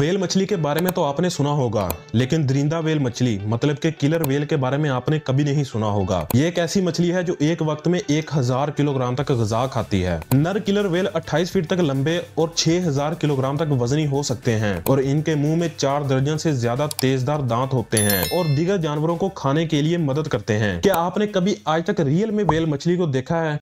well मछली के बारे में तो आपने सुना होगा लेकिन दरिंदा वेल मछली मतलब के किलर वेल के बारे में आपने कभी नहीं सुना होगा ये एक ऐसी मछली है जो एक वक्त में एक हजार किलोग्राम तक गजा खाती है नर किलर वेल 28 फीट तक लंबे और 6000 किलोग्राम तक वजनी हो सकते हैं और इनके मुंह में चार दर्जन से ज्यादा तेजदार दांत होते हैं और दीगर जानवरों को खाने के लिए मदद करते हैं क्या आपने कभी आज तक रियल में वेल मछली को देखा है